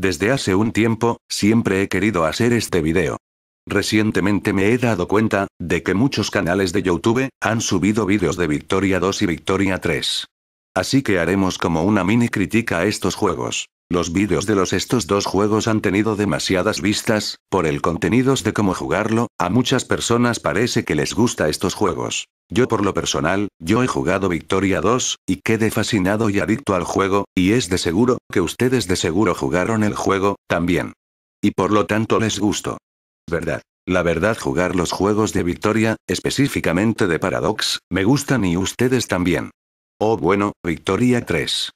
Desde hace un tiempo, siempre he querido hacer este video. Recientemente me he dado cuenta, de que muchos canales de YouTube, han subido vídeos de Victoria 2 y Victoria 3. Así que haremos como una mini crítica a estos juegos. Los vídeos de los estos dos juegos han tenido demasiadas vistas, por el contenidos de cómo jugarlo, a muchas personas parece que les gusta estos juegos. Yo por lo personal, yo he jugado Victoria 2, y quedé fascinado y adicto al juego, y es de seguro, que ustedes de seguro jugaron el juego, también. Y por lo tanto les gusto. ¿Verdad? La verdad jugar los juegos de Victoria, específicamente de Paradox, me gustan y ustedes también. Oh bueno, Victoria 3.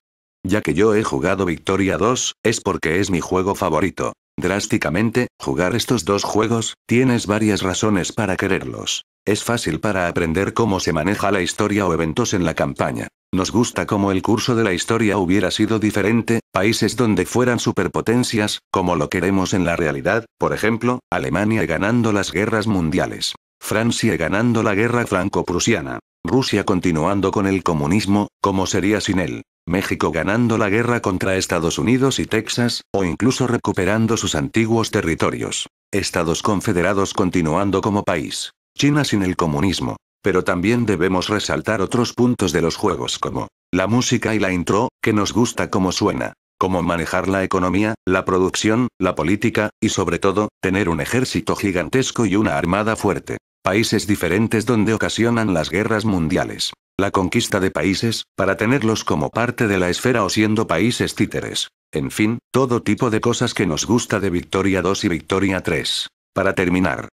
Ya que yo he jugado Victoria 2, es porque es mi juego favorito. Drásticamente, jugar estos dos juegos, tienes varias razones para quererlos. Es fácil para aprender cómo se maneja la historia o eventos en la campaña. Nos gusta cómo el curso de la historia hubiera sido diferente, países donde fueran superpotencias, como lo queremos en la realidad, por ejemplo, Alemania ganando las guerras mundiales. Francia ganando la guerra franco-prusiana. Rusia continuando con el comunismo, como sería sin él. México ganando la guerra contra Estados Unidos y Texas, o incluso recuperando sus antiguos territorios. Estados Confederados continuando como país. China sin el comunismo. Pero también debemos resaltar otros puntos de los juegos como la música y la intro, que nos gusta como suena, cómo manejar la economía, la producción, la política, y sobre todo, tener un ejército gigantesco y una armada fuerte. Países diferentes donde ocasionan las guerras mundiales. La conquista de países, para tenerlos como parte de la esfera o siendo países títeres. En fin, todo tipo de cosas que nos gusta de Victoria 2 y Victoria 3. Para terminar,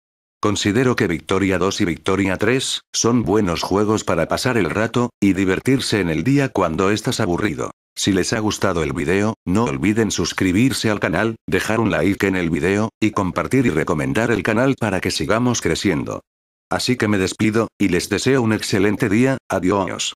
Considero que Victoria 2 y Victoria 3 son buenos juegos para pasar el rato y divertirse en el día cuando estás aburrido. Si les ha gustado el video, no olviden suscribirse al canal, dejar un like en el video, y compartir y recomendar el canal para que sigamos creciendo. Así que me despido, y les deseo un excelente día, adiós.